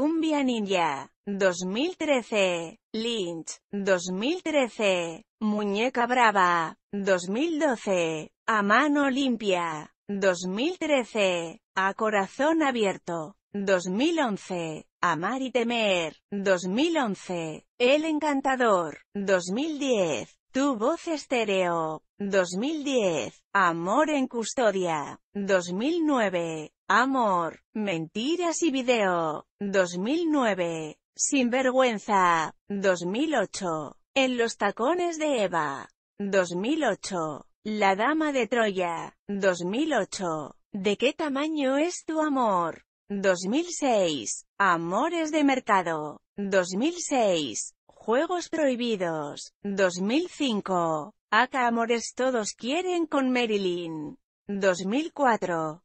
Cumbia Ninja, 2013. Lynch, 2013. Muñeca Brava, 2012. A Mano Limpia, 2013. A Corazón Abierto, 2011. Amar y Temer, 2011. El Encantador, 2010. Tu voz estéreo, 2010. Amor en custodia, 2009. Amor, Mentiras y Video, 2009. Sin vergüenza, 2008. En los tacones de Eva, 2008. La Dama de Troya, 2008. ¿De qué tamaño es tu amor? 2006. Amores de Mercado, 2006. Juegos Prohibidos, 2005. Acá Amores Todos Quieren con Marilyn, 2004.